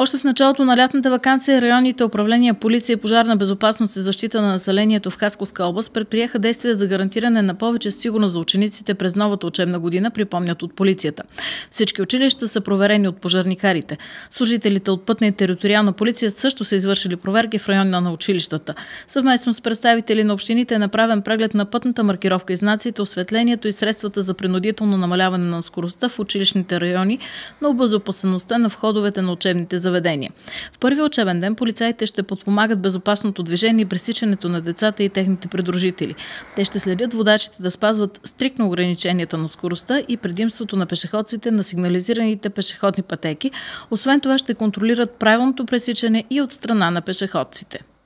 Още в началото на лятната вакансия районните управления полиция, и пожарна безопасност и защита на населението в Хасковска област предприеха действия за гарантиране на повече сигурност за учениците през новата учебна година, припомнят от полицията. Всички училища са проверени от пожарникарите. Служителите от пътна и териториална полиция също са извършили проверки в района на училищата. Съвместно с представители на общините е направен преглед на пътната маркировка и знаците, осветлението и средствата за принудително намаляване на скоростта в училищните райони, на обезопасеността на входовете на учебните заведения заведения. В първи учебен ден полицаите ще подпомагат безопасното движение и пресичането на децата и техните придружители. Те ще следят водачите да спазват стрикно ограниченията на скоростта и предимството на пешеходците на сигнализираните пешеходни пътеки. Освен това ще контролират правилното пресичане и от страна на пешеходците.